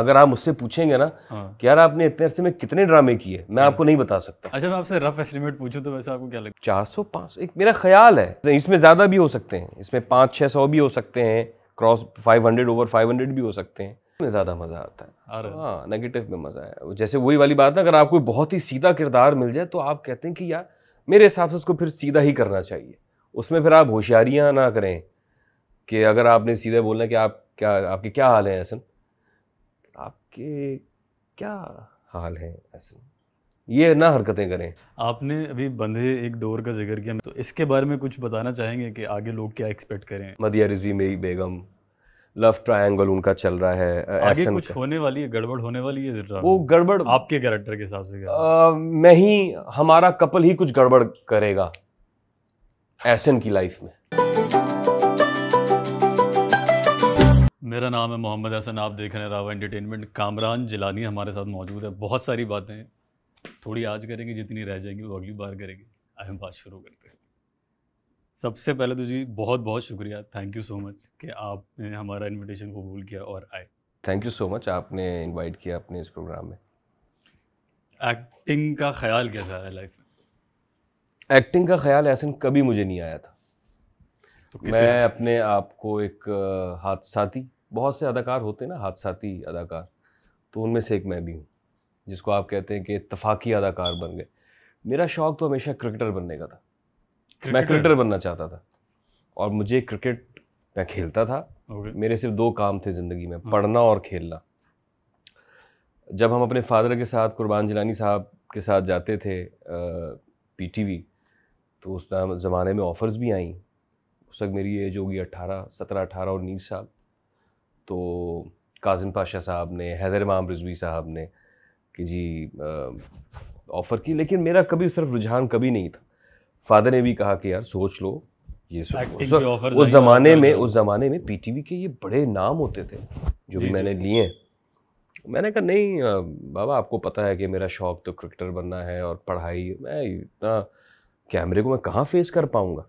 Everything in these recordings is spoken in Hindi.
अगर आप मुझसे पूछेंगे ना हाँ। कि यार आपने इतने अरसे में कितने ड्रामे किए मैं हाँ। आपको नहीं बता सकता अच्छा मैं आपसे रफ एस्टिमेट पूछूं तो वैसे आपको क्या लगता है चार सौ पाँच सौ एक मेरा ख्याल है इसमें ज़्यादा भी हो सकते हैं इसमें पाँच छः सौ भी हो सकते हैं cross five hundred over five hundred भी हो सकते हैं इसमें ज़्यादा मज़ा आता है हाँ नेगेटिव में मज़ा आया जैसे वही वाली बात ना अगर आपको बहुत ही सीधा किरदार मिल जाए तो आप कहते हैं कि यार मेरे हिसाब से उसको फिर सीधा ही करना चाहिए उसमें फिर आप होशियारियाँ ना करें कि अगर आपने सीधे बोलना कि आप क्या आपके क्या हाल हैं ऐसा कि क्या हाल है ऐसे ये ना हरकतें करें आपने अभी बंधे एक डोर का जिक्र किया तो इसके बारे में कुछ बताना चाहेंगे कि आगे लोग क्या एक्सपेक्ट करें मदिया रिजवी मेरी बेगम लव ट्रायंगल उनका चल रहा है आगे कुछ कर... होने वाली है गड़बड़ होने वाली है वो गड़बड़ आपके कैरेक्टर के हिसाब से आ, मैं ही हमारा कपल ही कुछ गड़बड़ करेगा एसन की लाइफ में मेरा नाम है मोहम्मद हसन आप देख रहे हैं रावा एंटरटेनमेंट कामरान जिलानी हमारे साथ मौजूद है बहुत सारी बातें थोड़ी आज करेंगे जितनी रह जाएंगी वो अगली बार करेंगे अहम बात शुरू करते हैं सबसे पहले तो जी बहुत बहुत शुक्रिया थैंक यू सो मच कि आपने हमारा इनविटेशन कबूल किया और आए थैंक यू सो मच आपने इन्वाइट किया अपने इस प्रोग्राम में एक्टिंग का ख्याल कैसा है लाइफ में एक्टिंग का ख्याल ऐसा कभी मुझे नहीं आया था तो मैं अपने आप को एक हादसाती बहुत से अदाकार होते हैं ना हादसाती अदाकार तो उनमें से एक मैं भी हूँ जिसको आप कहते हैं कि इतफाक़ी अदाकार बन गए मेरा शौक़ तो हमेशा क्रिकेटर बनने का था क्रिकेटर? मैं क्रिकेटर बनना चाहता था और मुझे क्रिकेट मैं खेलता था okay. मेरे सिर्फ दो काम थे ज़िंदगी में हाँ। पढ़ना और खेलना जब हम अपने फादर के साथ कुर्बान जिलानी साहब के साथ जाते थे पीटीवी तो उस ज़माने में ऑफ़र्स भी आई उस वक्त मेरी एज होगी अट्ठारह सत्रह अठारह और उन्नीस साल तो काजिम पाशा साहब ने हैदर इमाम रिजवी साहब ने कि जी ऑफ़र की लेकिन मेरा कभी सिर्फ रुझान कभी नहीं था फादर ने भी कहा कि यार सोच लो ये सोच तो उस ज़माने में उस ज़माने में पीटीवी के ये बड़े नाम होते थे जो भी मैंने लिए हैं मैंने कहा नहीं बाबा आपको पता है कि मेरा शौक़ तो क्रिकेटर बनना है और पढ़ाई मैं इतना कैमरे को मैं कहाँ फेस कर पाऊँगा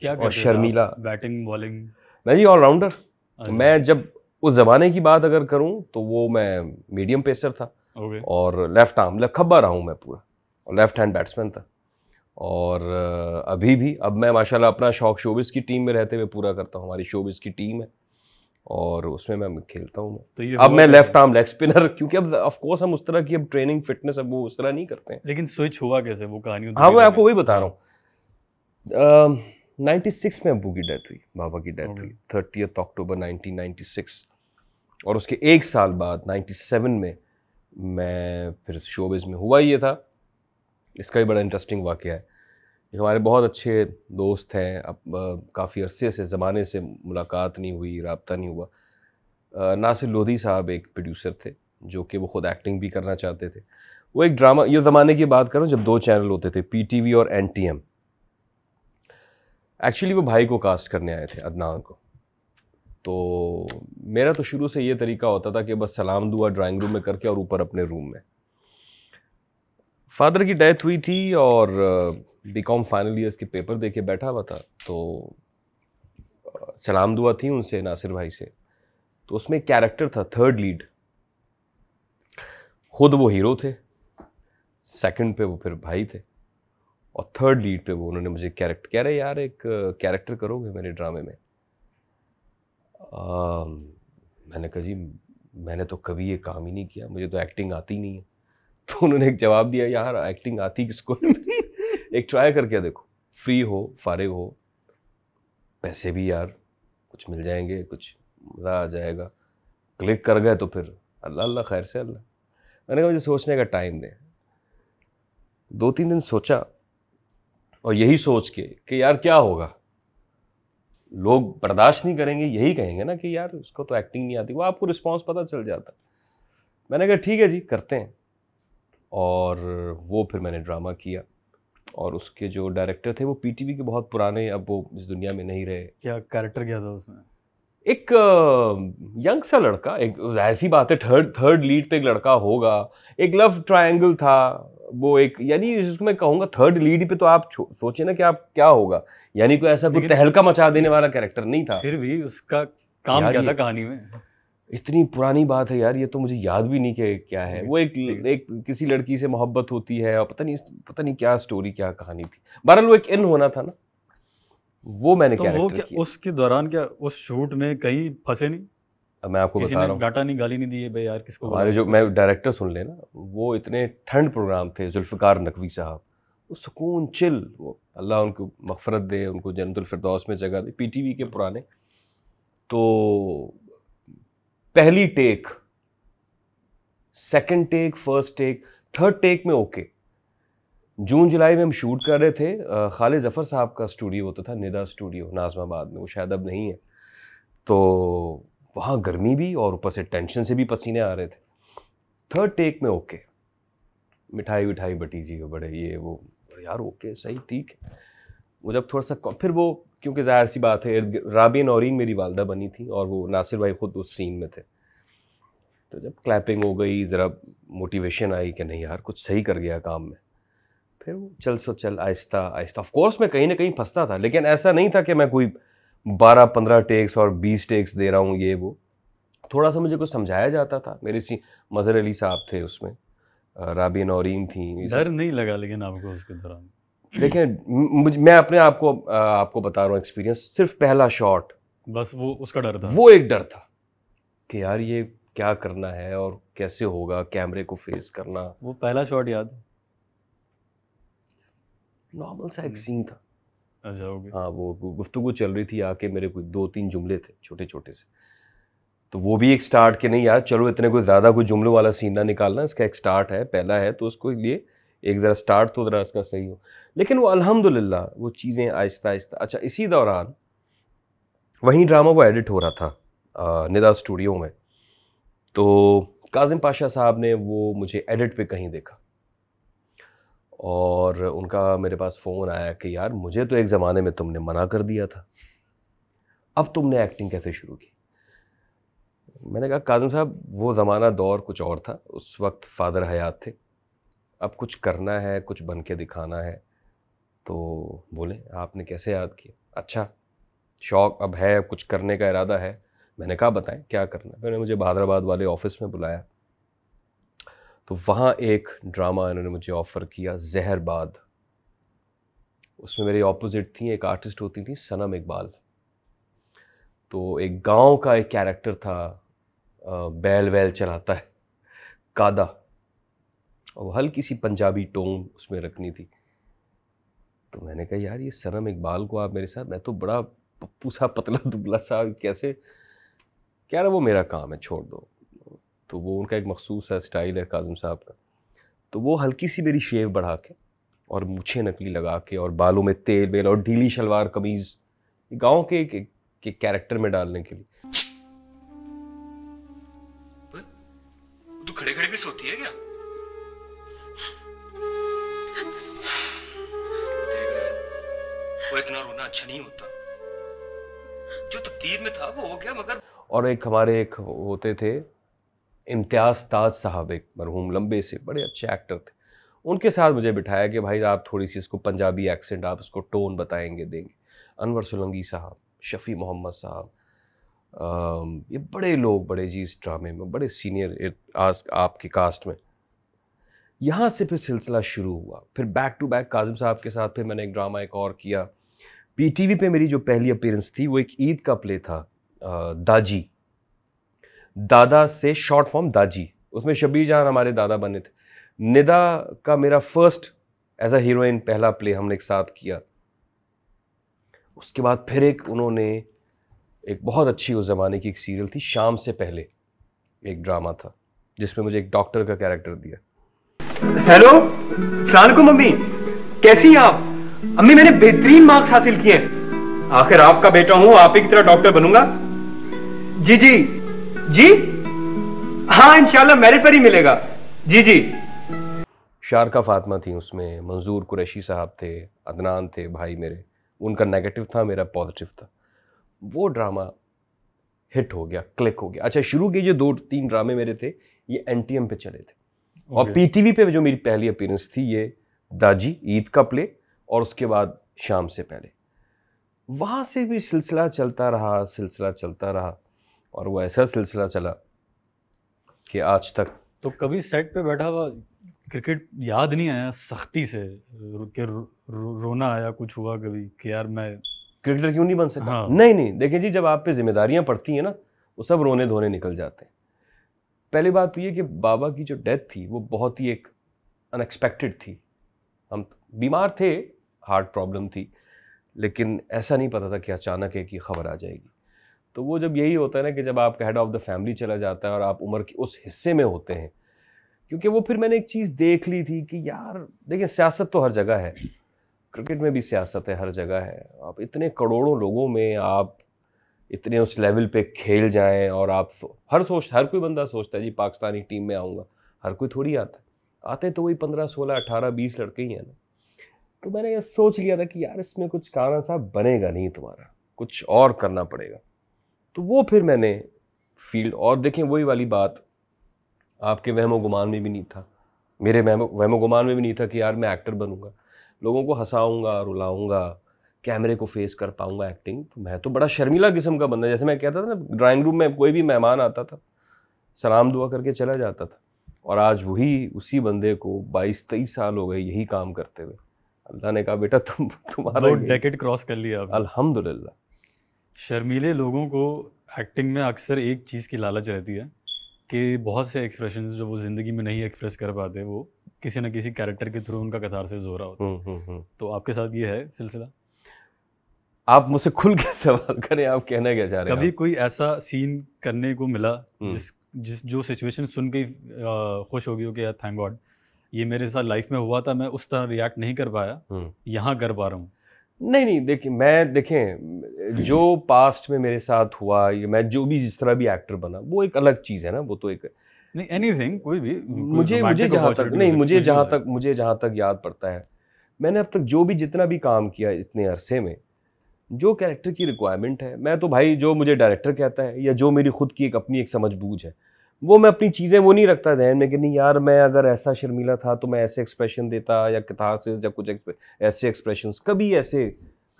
क्या और शर्मिला बैटिंग बॉलिंग मैं जी ऑलराउंडर अच्छा। मैं जब उस ज़माने की बात अगर करूँ तो वो मैं मीडियम पेसर था okay. और लेफ्ट आर्म लेफ्ट खब्बा रहा हूँ मैं पूरा और लेफ्ट हैंड बैट्समैन था और अभी भी अब मैं माशाल्लाह अपना शौक शोबिस की टीम में रहते हुए पूरा करता हूँ हमारी शोबिस की टीम है और उसमें मैं खेलता हूँ तो अब मैं लेफ्ट आर्म लेग स्पिनर क्योंकि अब ऑफ कोर्स हम उस तरह की अब ट्रेनिंग फिटनेस अब वो उस तरह नहीं करते हैं लेकिन स्विच हुआ कैसे वो कहानी हाँ मैं आपको वही बता हाँ। रहा हूँ नाइन्टी सिक्स में अबू की डेथ हुई बाबा की डेथ हुई thirty October nineteen ninety six और उसके एक साल बाद 97 में मैं फिर शोबिज़ में हुआ ये था इसका भी बड़ा इंटरेस्टिंग वाक़ है एक हमारे बहुत अच्छे दोस्त हैं अब काफ़ी अरसे से ज़माने से मुलाकात नहीं हुई रबता नहीं हुआ नासिर लोधी साहब एक प्रोड्यूसर थे जो कि वो ख़ुद एक्टिंग भी करना चाहते थे वो एक ड्रामा ये ज़माने की बात करूँ जब दो चैनल होते थे पी और एन एक्चुअली वो भाई को कास्ट करने आए थे अदनान को तो मेरा तो शुरू से ये तरीका होता था कि बस सलाम दुआ ड्राइंग रूम में करके और ऊपर अपने रूम में फादर की डेथ हुई थी और बी कॉम फाइनल ईयर्स के पेपर दे के बैठा हुआ था तो uh, सलाम दुआ थी उनसे नासिर भाई से तो उसमें एक कैरेक्टर था थर्ड लीड खुद वो हीरो थे सेकंड पे वो फिर भाई थे और थर्ड लीड पे वो उन्होंने मुझे कैरेक्टर कह रहे यार एक कैरेक्टर uh, करोगे मेरे ड्रामे में मैंने कहा जी मैंने तो कभी ये काम ही नहीं किया मुझे तो एक्टिंग आती नहीं है तो उन्होंने एक जवाब दिया यार एक्टिंग आती किसको एक ट्राई करके देखो फ्री हो फारिग हो पैसे भी यार कुछ मिल जाएंगे कुछ मज़ा आ जाएगा क्लिक कर गए तो फिर अल्लाह अल्लाह खैर से अल्लाह मैंने कहा मुझे सोचने का टाइम दें दो तीन दिन सोचा और यही सोच के कि यार क्या होगा लोग बर्दाश्त नहीं करेंगे यही कहेंगे ना कि यार उसको तो एक्टिंग नहीं आती वो आपको रिस्पॉन्स पता चल जाता मैंने कहा ठीक है जी करते हैं और वो फिर मैंने ड्रामा किया और उसके जो डायरेक्टर थे वो पीटीवी के बहुत पुराने अब वो इस दुनिया में नहीं रहे क्या कैरेक्टर क्या था उसमें एक यंग सा लड़का एक ऐसी बात है थर्ड थर्ड लीड पे एक लड़का होगा एक लव ट्रायंगल था वो एक यानी जिसको मैं कहूँगा थर्ड लीड पे तो आप सोचे ना कि आप क्या होगा यानी कोई ऐसा कोई तहलका मचा देने वाला कैरेक्टर नहीं था फिर भी उसका काम क्या था कहानी में इतनी पुरानी बात है यार ये तो मुझे याद भी नहीं कि क्या है वो एक एक किसी लड़की से मोहब्बत होती है और पता नहीं पता नहीं क्या स्टोरी क्या कहानी थी बहरहाल वो एक इन होना था ना वो मैंने तो वो क्या उसके दौरान क्या उस शूट में कहीं फंसे नहीं अब मैं आपको बता रहा हूँ डाटा नहीं गाली नहीं दी है भाई यार किसको हमारे जो मैं डायरेक्टर सुन लेना वो इतने ठंड प्रोग्राम थे जुल्फ़िकार नकवी साहब वो सुकून चिल वो अल्लाह उनको मफ़रत दे उनको जन्तुलफरदौस में जगह दे वी के पुराने तो पहली take second take first take third take में ओके जून जुलाई में हम शूट कर रहे थे खाले ज़फ़र साहब का स्टूडियो होता था निदा स्टूडियो नाजमाबाद में वो शायद अब नहीं है तो वहाँ गर्मी भी और ऊपर से टेंशन से भी पसीने आ रहे थे थर्ड टेक में ओके मिठाई विठाई बटी जी बड़े ये वो यार ओके सही ठीक है वो जब थोड़ा सा फिर वो क्योंकि जाहिर सी बात है राबिन नौरीन मेरी वालदा बनी थी और वो नासिर भाई ख़ुद उस सीन में थे तो जब क्लैपिंग हो गई ज़रा मोटिवेशन आई कि नहीं यार कुछ सही कर गया काम में फिर वो चल सो चल आहिस्ता आहिस्ता ऑफ कोर्स मैं कहीं ना कहीं फंसता था लेकिन ऐसा नहीं था कि मैं कोई बारह पंद्रह टेक्स और बीस टेक्स दे रहा हूँ ये वो थोड़ा सा मुझे कुछ समझाया जाता था मेरे सी मज़र अली साहब थे उसमें राबी नौरीन थी डर नहीं लगा लेकिन आपको उसके दौरान देखें मैं अपने आप को आपको बता रहा हूँ एक्सपीरियंस सिर्फ पहला शॉट बस वो उसका डर था वो एक डर था कि यार ये क्या करना है और कैसे होगा कैमरे को फेस करना वो पहला शॉट याद नॉर्मल सा एक सीन हम्म। था अच्छा, हाँ वो गुफ्तु चल रही थी आके मेरे कुछ दो तीन जुमले थे छोटे छोटे से तो वो भी एक स्टार्ट के नहीं यार चलो इतने कोई ज़्यादा कोई जुमलों वाला सीन ना निकालना इसका एक स्टार्ट है पहला है तो उसको लिए एक ज़रा स्टार्ट तो ज़रा इसका सही हो लेकिन वो अल्हम्दुलिल्लाह वो चीज़ें आहिस्ता आहिस्ता अच्छा इसी दौरान वहीं ड्रामा वो एडिट हो रहा था निदा स्टूडियो में तो काजिम पाशा साहब ने वो मुझे एडिट पे कहीं देखा और उनका मेरे पास फ़ोन आया कि यार मुझे तो एक ज़माने में तुमने मना कर दिया था अब तुमने एक्टिंग कैसे शुरू की मैंने कहा काजम साहब वो ज़माना दौर कुछ और था उस वक्त फादर हयात थे अब कुछ करना है कुछ बन के दिखाना है तो बोले आपने कैसे याद किया अच्छा शौक अब है कुछ करने का इरादा है मैंने कहा बताएं क्या करना मैंने मुझे भादराबाद वाले ऑफिस में बुलाया तो वहाँ एक ड्रामा इन्होंने मुझे ऑफ़र किया जहरबाद उसमें मेरी ऑपोजिट थी एक आर्टिस्ट होती थी सनम इकबाल तो एक गांव का एक कैरेक्टर था बैल वैल चलाता है कादा और हल्की सी पंजाबी टोन उसमें रखनी थी तो मैंने कहा यार ये सनम इकबाल को आप मेरे साथ मैं तो बड़ा पप्पू सा पतला दुबला सा कैसे कह रहा वो मेरा काम है छोड़ दो तो वो उनका एक मखसूस है स्टाइल है काजम साहब का तो वो हल्की सी मेरी शेव बढ़ा के और मुछे नकली लगा के और बालों में तेल वेल और ढीली शलवार कमीज़ गाँव के एक कैरेक्टर में डालने के लिए खड़े खड़े भी सोती है क्या वो इतना रोना अच्छा नहीं होता जो तकदीर में था वो हो गया मगर और एक हमारे एक होते थे इम्तियाज़ ताज साहब एक मरहूम लंबे से बड़े अच्छे एक्टर थे उनके साथ मुझे बिठाया कि भाई आप थोड़ी सी इसको पंजाबी एक्सेंट आप इसको टोन बताएंगे देंगे अनवर सोलंगी साहब शफ़ी मोहम्मद साहब ये बड़े लोग बड़े जी इस ड्रामे में बड़े सीनियर आज आपके कास्ट में यहाँ से फिर सिलसिला शुरू हुआ फिर बैक टू बैक काजिम साहब के साथ फिर मैंने एक ड्रामा एक और किया पी टी वी पर मेरी जो पहली अपेयरेंस थी वो एक ईद का प्ले था दाजी दादा से शॉर्ट फॉर्म दाजी उसमें शबीर जहाँ हमारे दादा बने थे निदा का मेरा फर्स्ट एज अ हीरोइन पहला प्ले हमने एक साथ किया उसके बाद फिर एक उन्होंने एक बहुत अच्छी उस ज़माने की एक सीरियल थी शाम से पहले एक ड्रामा था जिसमें मुझे एक डॉक्टर का कैरेक्टर दिया हेलो सलाम को मम्मी कैसी हैं आप अम्मी मैंने बेहतरीन मार्क्स हासिल किए हैं आखिर आपका बेटा हूं आप ही की तरह डॉक्टर बनूंगा जी जी जी हाँ इंशाल्लाह मेरिट पर ही मिलेगा जी जी शारका फातमा थी उसमें मंजूर कुरैशी साहब थे अदनान थे भाई मेरे उनका नेगेटिव था मेरा पॉजिटिव था वो ड्रामा हिट हो गया क्लिक हो गया अच्छा शुरू के जो दो तीन ड्रामे मेरे थे ये एन पे चले थे okay. और पीटीवी पे जो मेरी पहली अपीयरेंस थी ये दाजी ईद का प्ले और उसके बाद शाम से पहले वहाँ से भी सिलसिला चलता रहा सिलसिला चलता रहा और वो ऐसा सिलसिला चला कि आज तक तो कभी सेट पे बैठा हुआ क्रिकेट याद नहीं आया सख्ती से रो, रो, रोना आया कुछ हुआ कभी कि यार मैं क्रिकेटर क्यों नहीं बन सकता हाँ। नहीं नहीं देखें जी जब आप पे जिम्मेदारियां पड़ती हैं ना वो सब रोने धोने निकल जाते हैं पहली बात तो ये कि बाबा की जो डेथ थी वो बहुत ही एक अनएक्सपेक्टेड थी हम तो, बीमार थे हार्ट प्रॉब्लम थी लेकिन ऐसा नहीं पता था कि अचानक एक ये खबर आ जाएगी तो वो जब यही होता है ना कि जब आपका हेड ऑफ द फैमिली चला जाता है और आप उम्र के उस हिस्से में होते हैं क्योंकि वो फिर मैंने एक चीज़ देख ली थी कि यार देखिए सियासत तो हर जगह है क्रिकेट में भी सियासत है हर जगह है आप इतने करोड़ों लोगों में आप इतने उस लेवल पे खेल जाएं और आप हर सोच हर कोई बंदा सोचता है जी पाकिस्तानी टीम में आऊँगा हर कोई थोड़ी आता है आते तो वही पंद्रह सोलह अठारह बीस लड़के ही हैं ना तो मैंने ये सोच लिया था कि यार इसमें कुछ काना साहब बनेगा नहीं तुम्हारा कुछ और करना पड़ेगा तो वो फिर मैंने फील्ड और देखें वही वाली बात आपके वहमो गुमान में भी नहीं था मेरे वहमो वहमो गुमान में भी नहीं था कि यार मैं एक्टर बनूंगा लोगों को हंसाऊंगा रुलाऊंगा कैमरे को फेस कर पाऊंगा एक्टिंग तो मैं तो बड़ा शर्मिला किस्म का बंदा जैसे मैं कहता था ना ड्राइंग रूम में कोई भी मेहमान आता था सलाम दुआ करके चला जाता था और आज वही उसी बंदे को बाईस तेईस साल हो गए यही काम करते हुए अल्लाह ने कहा बेटा तुम तुम्हारा क्रॉस कर लिया अलहमदुल्ला शर्मीले लोगों को एक्टिंग में अक्सर एक चीज़ की लालच रहती है कि बहुत से एक्सप्रेशन जो वो ज़िंदगी में नहीं एक्सप्रेस कर पाते वो किसी न किसी कैरेक्टर के थ्रू उनका कथारसेस से रहा होता है हम्म, हम्म, हम्म। तो आपके साथ ये है सिलसिला आप मुझसे खुल के सवाल करें आप कहना क्या चाह रहे हैं कभी आप? कोई ऐसा सीन करने को मिला जिस जिस जो सिचुएशन सुन के खुश होगी हो कि यार थैंक गॉड ये मेरे साथ लाइफ में हुआ था मैं उस तरह रिएक्ट नहीं कर पाया यहाँ कर पा रहा हूँ नहीं नहीं देखिए मैं देखें जो पास्ट में मेरे साथ हुआ या मैं जो भी जिस तरह भी एक्टर बना वो एक अलग चीज़ है ना वो तो एक नहीं एनीथिंग कोई भी कोई मुझे मुझे जहाँ तक नहीं मुझे जहाँ तक मुझे जहाँ तक याद पड़ता है मैंने अब तक जो भी जितना भी काम किया इतने अरसे में जो कैरेक्टर की रिक्वायरमेंट है मैं तो भाई जो मुझे डायरेक्टर कहता है या जो मेरी खुद की एक अपनी एक समझ बूझ है वो मैं अपनी चीज़ें वो नहीं रखता जहन में कि नहीं यार मैं अगर ऐसा शर्मिला था तो मैं ऐसे एक्सप्रेशन देता या से या कुछ ऐसे एक्सप्रेशन कभी ऐसे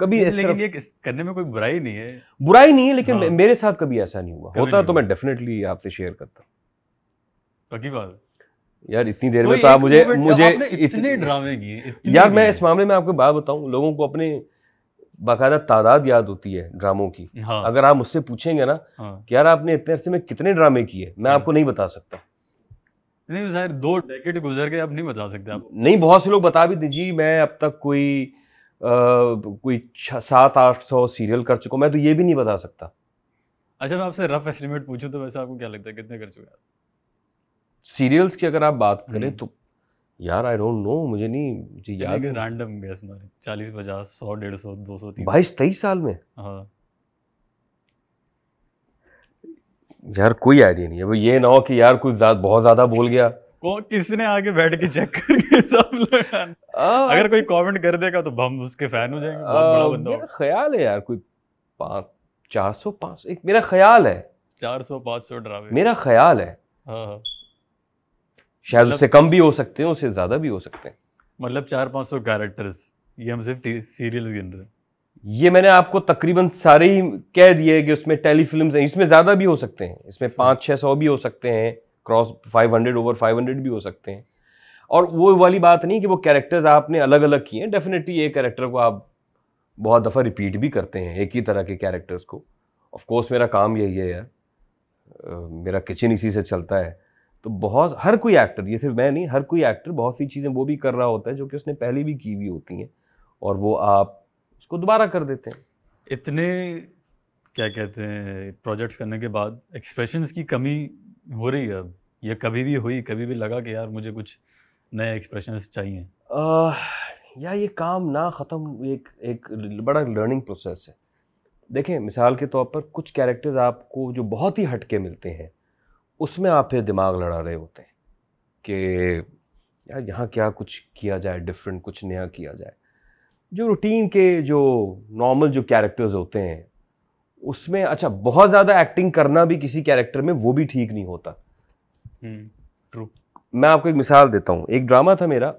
कभी ऐसे लेकिन ये करने में कोई बुराई नहीं है बुराई नहीं है लेकिन हाँ। मेरे साथ कभी ऐसा नहीं हुआ होता तो मैं डेफिनेटली आपसे शेयर करता पक्की बात यार इतनी देर में तो आप मुझे मुझे इतने ड्रामे किए यार मैं इस मामले में आपको बात बताऊं लोगों को अपने बाकायदा तादाद याद होती है ड्रामों की हाँ। अगर आप मुझसे पूछेंगे ना हाँ। कि यार आपने इतने अरसे में कितने ड्रामे किए मैं हाँ। आपको नहीं बता सकता नहीं सर दो डेकेट गुजर गए आप नहीं बता सकते आप नहीं बहुत से लोग बता भी दीजिए मैं अब तक कोई आ, कोई सात आठ सौ सीरियल कर चुका मैं तो ये भी नहीं बता सकता अच्छा मैं आपसे रफ एस्टिमेट पूछूं तो वैसे आपको क्या लगता है कितने कर चुके हैं सीरियल्स की अगर आप बात करें हम्म। तो यार आई डोंट नो मुझे नहीं जी याद रैंडम गेस मारे चालीस पचास सौ डेढ़ सौ दो सौ बाईस तेईस साल में हाँ यार कोई आइडिया नहीं है वो ये ना हो कि यार कुछ बहुत ज़्यादा बोल गया को किसने आके बैठ के चेक करके सब लोग अगर कोई कमेंट कर देगा तो हम उसके फैन हो जाएंगे बहुत बड़ा बंदा मेरा ख्याल है यार कोई पाँच चार सौ पाँच सौ एक मेरा ख्याल है चार सौ पाँच सौ ड्रामे मेरा ख्याल है हाँ हाँ शायद मतलब उससे कम भी हो सकते हैं उससे ज़्यादा भी हो सकते हैं मतलब चार पाँच सौ कैरेक्टर्स ये हम सिर्फ सीरियल गिन रहे हैं ये मैंने आपको तकरीबन सारे ही कह दिए कि उसमें टेलीफिल्म हैं इसमें ज़्यादा भी हो सकते हैं इसमें पाँच छः सौ भी हो सकते हैं cross five hundred over five hundred भी हो सकते हैं और वो वाली बात नहीं कि वो कैरेक्टर्स आपने अलग अलग किए हैं डेफिनेटली ये कैरेक्टर को आप बहुत दफ़ा रिपीट भी करते हैं एक ही तरह के कैरेक्टर्स को ऑफ कोर्स मेरा काम यही है यार मेरा किचन इसी से चलता है तो बहुत हर कोई एक्टर ये सिर्फ मैं नहीं हर कोई एक्टर बहुत सी चीज़ें वो भी कर रहा होता है जो कि उसने पहले भी की हुई होती हैं और वो आप उसको दोबारा कर देते हैं इतने क्या कहते हैं प्रोजेक्ट्स करने के बाद एक्सप्रेशंस की कमी हो रही है अब या कभी भी हुई कभी भी लगा कि यार मुझे कुछ नए एक्सप्रेशंस चाहिए आ, या ये काम ना ख़त्म एक एक बड़ा लर्निंग प्रोसेस है देखें मिसाल के तौर पर कुछ कैरेक्टर्स आपको जो बहुत ही हटके मिलते हैं उसमें आप फिर दिमाग लड़ा रहे होते हैं कि यार यहाँ क्या कुछ किया जाए डिफरेंट कुछ नया किया जाए जो रूटीन के जो नॉर्मल जो कैरेक्टर्स होते हैं उसमें अच्छा बहुत ज़्यादा एक्टिंग करना भी किसी कैरेक्टर में वो भी ठीक नहीं होता ट्रू हम्म, मैं आपको एक मिसाल देता हूँ एक ड्रामा था मेरा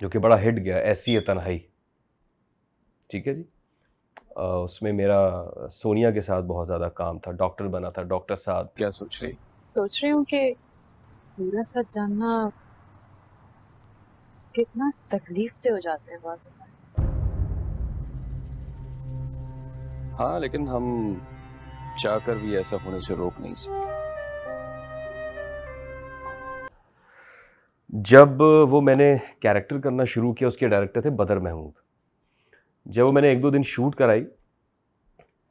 जो कि बड़ा हिट गया ऐसी तनहाई ठीक है जी उसमें मेरा सोनिया के साथ बहुत ज़्यादा काम था डॉक्टर बना था डॉक्टर साहब क्या सोच रही सोच रही हूँ कि पूरा सच जानना कितना तकलीफ दे हो जाते हैं बाजू हाँ लेकिन हम चाहकर भी ऐसा होने से रोक नहीं सकते जब वो मैंने कैरेक्टर करना शुरू किया उसके डायरेक्टर थे बदर महमूद जब वो मैंने एक दो दिन शूट कराई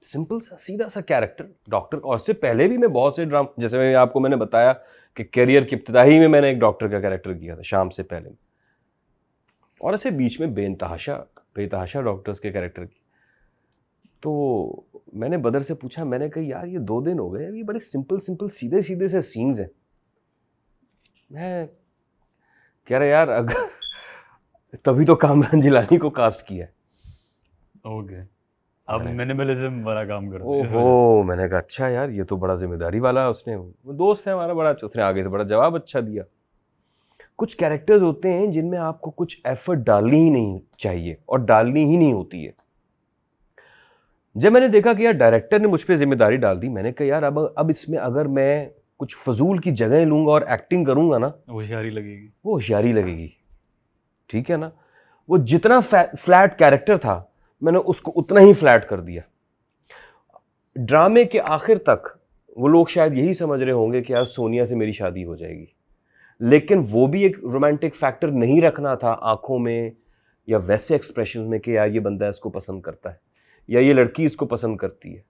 सिंपल सा सीधा सा कैरेक्टर डॉक्टर और इससे पहले भी मैं बहुत से ड्राम जैसे मैं आपको मैंने बताया कि करियर की इब्तदाही में मैंने एक डॉक्टर का कैरेक्टर किया था शाम से पहले और ऐसे बीच में बेनतहाशा बेतहाशा डॉक्टर्स के कैरेक्टर की तो मैंने बदर से पूछा मैंने कही यार ये दो दिन हो गए ये बड़े सिंपल सिंपल सीधे सीधे से सीन्स हैं मैं कह रहा यार अगर तभी तो कामरान जिलानी को कास्ट किया है ओके अब मिनिमलिज्म वाला काम करो ओहो मैंने कहा अच्छा यार ये तो बड़ा जिम्मेदारी वाला उसने दोस्त है हमारा बड़ा उसने आगे से बड़ा जवाब अच्छा दिया कुछ कैरेक्टर्स होते हैं जिनमें आपको कुछ एफर्ट डालनी ही नहीं चाहिए और डालनी ही नहीं होती है जब मैंने देखा कि यार डायरेक्टर ने मुझ पर जिम्मेदारी डाल दी मैंने कहा यार अब अब इसमें अगर मैं कुछ फजूल की जगह लूंगा और एक्टिंग करूंगा ना होशियारी लगेगी वो होशियारी लगेगी ठीक है ना वो जितना फ्लैट कैरेक्टर था मैंने उसको उतना ही फ्लैट कर दिया ड्रामे के आखिर तक वो लोग शायद यही समझ रहे होंगे कि यार सोनिया से मेरी शादी हो जाएगी लेकिन वो भी एक रोमांटिक फैक्टर नहीं रखना था आंखों में या वैसे एक्सप्रेशन में कि यार ये बंदा इसको पसंद करता है या ये लड़की इसको पसंद करती है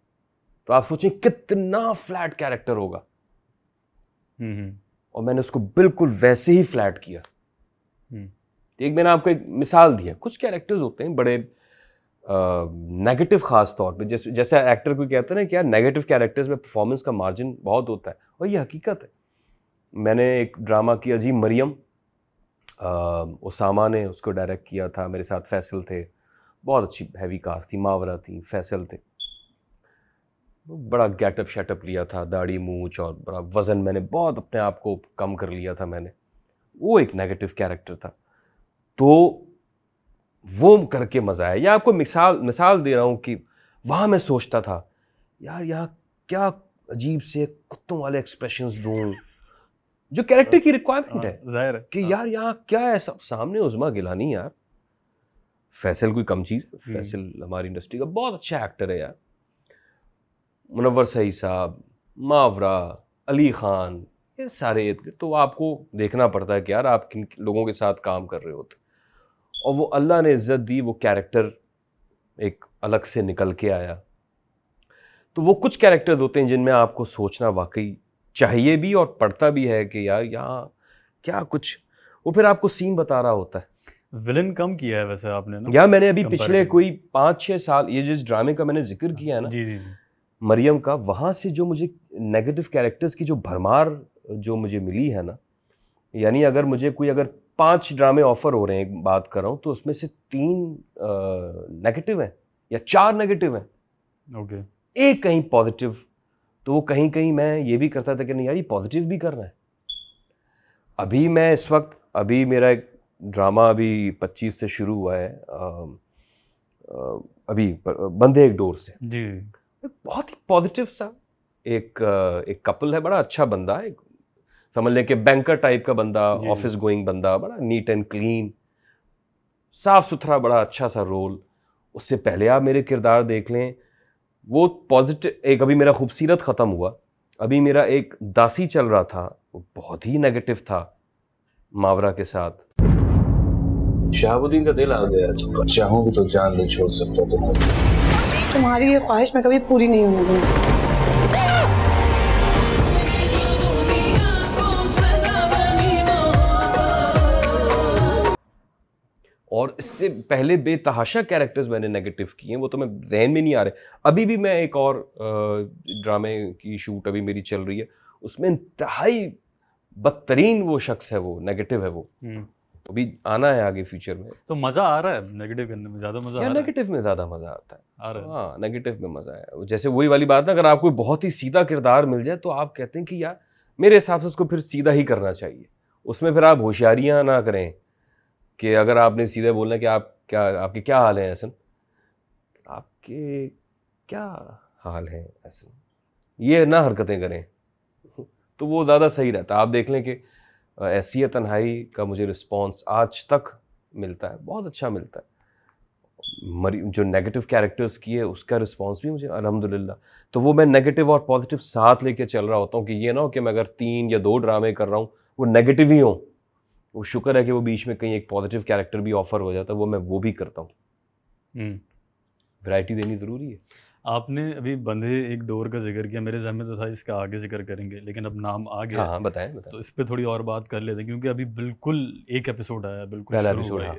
तो आप सोचें कितना फ्लैट कैरेक्टर होगा हम्म, हम्म। और मैंने उसको बिल्कुल वैसे ही फ्लैट किया हम्म। एक मैंने आपको एक मिसाल दिया कुछ कैरेक्टर्स होते हैं बड़े नेगेटिव ख़ास तौर पे जैसे जैसे एक्टर को कहते हैं ना कि यार नेगेटिव कैरेक्टर्स में परफॉर्मेंस का मार्जिन बहुत होता है और ये हकीकत है मैंने एक ड्रामा किया जी मरियम उसामा ने उसको डायरेक्ट किया था मेरे साथ फैसल थे बहुत अच्छी हैवी कास्ट थी मावरा थी फैसल थे बड़ा गेटअप शेटअप लिया था दाढ़ी मूछ और बड़ा वज़न मैंने बहुत अपने आप को कम कर लिया था मैंने वो एक नेगेटिव कैरेक्टर था तो वो करके मज़ा आया या आपको मिसाल मिसाल दे रहा हूँ कि वहाँ मैं सोचता था यार यहाँ क्या अजीब से कुत्तों वाले एक्सप्रेशन दूँ जो कैरेक्टर की रिक्वायरमेंट है हाँ, जाहिर है कि हाँ। यार यहाँ क्या है सब सामने उजमा गिलानी यार फैसल कोई कम चीज़ हम्म। फैसल हमारी इंडस्ट्री का बहुत अच्छा एक्टर है यार मुनवर सही साहब मावरा अली ख़ान ये सारे तो आपको देखना पड़ता है कि यार आप किन लोगों के साथ काम कर रहे होते और वो अल्लाह ने इज़्ज़त दी वो कैरेक्टर एक अलग से निकल के आया तो वो कुछ कैरेक्टर्स होते हैं जिनमें आपको सोचना वाकई चाहिए भी और पड़ता भी है कि यार यहाँ क्या कुछ वो फिर आपको सीन बता रहा होता है विलन कम किया है वैसे आपने ना यार मैंने अभी पिछले कोई पाँच छः साल ये जिस ड्रामे का मैंने जिक्र किया है ना जी जी जी मरियम का वहाँ से जो मुझे नेगेटिव कैरेक्टर्स की जो भरमार जो मुझे मिली है ना यानी अगर मुझे कोई अगर पांच ड्रामे ऑफर हो रहे हैं बात कर रहा हूँ तो उसमें से तीन नेगेटिव हैं या चार नेगेटिव हैं ओके okay. एक कहीं पॉजिटिव तो वो कहीं कहीं मैं ये भी करता था कि नहीं यार ये पॉजिटिव भी कर रहा है अभी मैं इस वक्त अभी मेरा एक ड्रामा अभी पच्चीस से शुरू हुआ है आ, आ, अभी बंदे एक डोर से जी बहुत ही पॉजिटिव सा एक एक कपल है बड़ा अच्छा बंदा एक समझ लें कि बैंकर टाइप का बंदा ऑफिस गोइंग बंदा बड़ा नीट एंड क्लीन साफ सुथरा बड़ा अच्छा सा रोल उससे पहले आप मेरे किरदार देख लें वो पॉजिटिव एक अभी मेरा खूबसूरत ख़त्म हुआ अभी मेरा एक दासी चल रहा था वो बहुत ही नेगेटिव था मावरा के साथ शहाबुद्दीन का दिल आ गया चाहूँ भी तो जान नहीं छोड़ सकता तुम्हारी तुम्हारी ये ख्वाहिश मैं कभी पूरी नहीं होने दूंगी और इससे पहले बेतहाशा कैरेक्टर्स मैंने नेगेटिव किए हैं वो तो मैं जहन में नहीं आ रहे अभी भी मैं एक और ड्रामे की शूट अभी मेरी चल रही है उसमें इंतहाई बदतरीन वो शख्स है वो नेगेटिव है वो हम्म। अभी आना है आगे फ्यूचर में तो मज़ा आ रहा है नेगेटिव करने में ज़्यादा मज़ा नेगेटिव में ज़्यादा मज़ा आता है आ रहा है हाँ नेगेटिव में मज़ा आया जैसे वही वाली बात ना अगर आपको बहुत ही सीधा किरदार मिल जाए तो आप कहते हैं कि यार मेरे हिसाब से उसको फिर सीधा ही करना चाहिए उसमें फिर आप होशियारियाँ ना करें कि अगर आपने सीधे बोलना कि आप क्या आपके क्या हाल हैं हसन आपके क्या हाल हैं हसन ये ना हरकतें करें तो वो ज़्यादा सही रहता है आप देख लें कि ऐसी तन्हाई का मुझे रिस्पॉन्स आज तक मिलता है बहुत अच्छा मिलता है मरी जो नेगेटिव कैरेक्टर्स की है उसका रिस्पांस भी मुझे अलहमदिल्ला तो वो मैं नेगेटिव और पॉजिटिव साथ लेके चल रहा होता हूँ कि ये ना हो कि मैं अगर तीन या दो ड्रामे कर रहा हूँ वो नेगेटिव ही हों वो शुक्र है कि वो बीच में कहीं एक पॉजिटिव कैरेक्टर भी ऑफर हो जाता तो है वो मैं वो भी करता हूँ वैरायटी हम्म। देनी ज़रूरी है आपने अभी बंधे एक डोर का जिक्र किया मेरे जहन में तो था इसका आगे जिक्र करेंगे लेकिन अब नाम आ गया हाँ, हाँ बताएं, बताएं तो इस पर थोड़ी और बात कर लेते हैं क्योंकि अभी बिल्कुल एक एपिसोड आया बिल्कुल शुरू एपिसोड हाँ।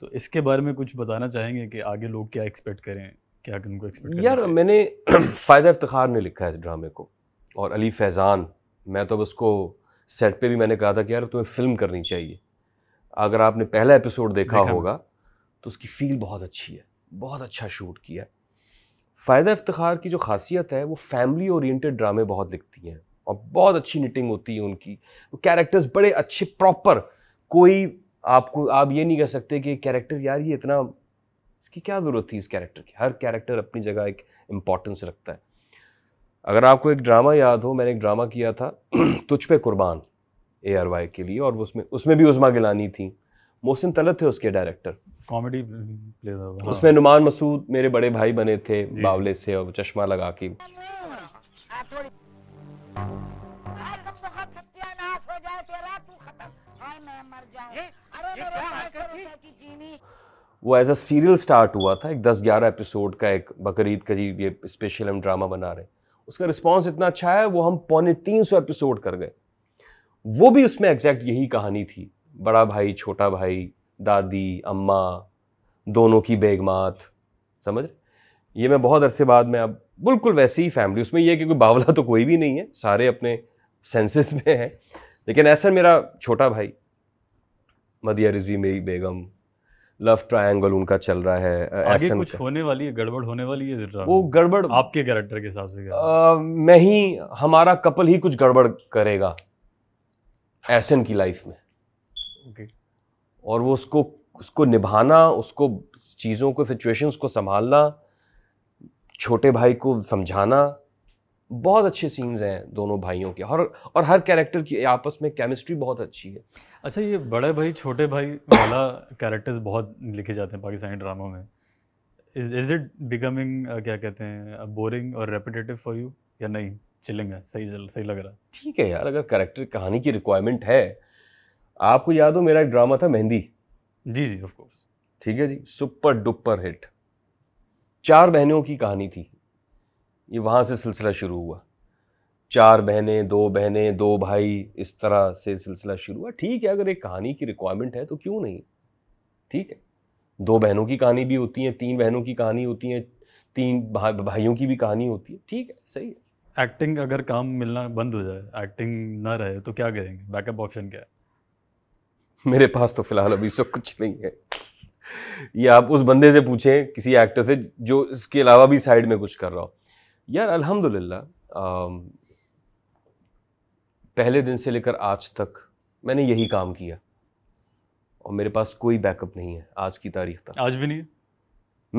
तो इसके बारे में कुछ बताना चाहेंगे कि आगे लोग क्या एक्सपेक्ट करें क्या उनको एक्सपेक्ट यार मैंने फ़ायज़ा इफ्तार ने लिखा है इस ड्रामे को और अली फैज़ान मैं तो उसको सेट पे भी मैंने कहा था कि यार तुम्हें फिल्म करनी चाहिए अगर आपने पहला एपिसोड देखा, देखा होगा तो उसकी फील बहुत अच्छी है बहुत अच्छा शूट किया है फ़ायदा इफ्तार की जो खासियत है वो फैमिली ओरिएंटेड ड्रामे बहुत लिखती हैं और बहुत अच्छी निटिंग होती है उनकी वो कैरेक्टर्स बड़े अच्छे प्रॉपर कोई आपको आप ये नहीं कह सकते कि कैरेक्टर यार ये इतना इसकी क्या ज़रूरत थी इस कैरेक्टर की हर कैरेक्टर अपनी जगह एक इम्पॉर्टेंस रखता है अगर आपको एक ड्रामा याद हो मैंने एक ड्रामा किया था तुझ पे कुर्बान ए आर वाई के लिए और उसमें उसमें भी उजमा गिलानी थी मोहसिन तलत थे उसके डायरेक्टर कॉमेडी हाँ। उसमें नुमान मसूद मेरे बड़े भाई बने थे बावले से और चश्मा लगा के वो एज अ सीरियल स्टार्ट हुआ था एक दस ग्यारह एपिसोड का एक बकरीद का जी ये स्पेशल हम ड्रामा बना रहे हैं उसका रिस्पॉन्स इतना अच्छा है वो हम पौने तीन सौ एपिसोड कर गए वो भी उसमें एग्जैक्ट यही कहानी थी बड़ा भाई छोटा भाई दादी अम्मा दोनों की बेगमात समझ ये मैं बहुत अरसे बाद में अब बिल्कुल वैसे ही फैमिली उसमें है कि कोई बावला तो कोई भी नहीं है सारे अपने सेंसेस में हैं लेकिन ऐसा मेरा छोटा भाई मदिया रिजवी मेरी बेगम लव ट्रायंगल उनका चल रहा है आगे कुछ होने वाली है गड़बड़ होने वाली है वो गड़बड़ आपके कैरेक्टर के हिसाब से आ, मैं ही हमारा कपल ही कुछ गड़बड़ करेगा एसन की लाइफ में okay. और वो उसको उसको निभाना उसको चीज़ों को सिचुएशंस को संभालना छोटे भाई को समझाना बहुत अच्छे सीन्स हैं दोनों भाइयों के और और हर कैरेक्टर की आपस में केमिस्ट्री बहुत अच्छी है अच्छा ये बड़े भाई छोटे भाई वाला कैरेक्टर्स बहुत लिखे जाते हैं पाकिस्तानी ड्रामों में इज इज इट बिकमिंग क्या कहते हैं बोरिंग और रेपिटेटिव फॉर यू या नहीं चिलिंग है सही जल, सही लग रहा है ठीक है यार अगर कैरेक्टर कहानी की रिक्वायरमेंट है आपको याद हो मेरा एक ड्रामा था मेहंदी जी जी ऑफ कोर्स ठीक है जी सुपर डुपर हिट चार बहनों की कहानी थी ये वहाँ से सिलसिला शुरू हुआ चार बहनें दो बहनें दो भाई इस तरह से सिलसिला शुरू हुआ ठीक है अगर एक कहानी की रिक्वायरमेंट है तो क्यों नहीं ठीक है दो बहनों की कहानी भी होती है तीन बहनों की कहानी होती है तीन भा, भाइयों की भी कहानी होती है ठीक है सही है एक्टिंग अगर काम मिलना बंद हो जाए एक्टिंग ना रहे तो क्या करेंगे बैकअप ऑप्शन क्या है मेरे पास तो फिलहाल अभी सब तो कुछ नहीं है ये आप उस बंदे से पूछें किसी एक्टर से जो इसके अलावा भी साइड में कुछ कर रहा हो यार अल्हम्दुलिल्लाह पहले दिन से लेकर आज तक मैंने यही काम किया और मेरे पास कोई बैकअप नहीं है आज की तारीख तक आज भी नहीं है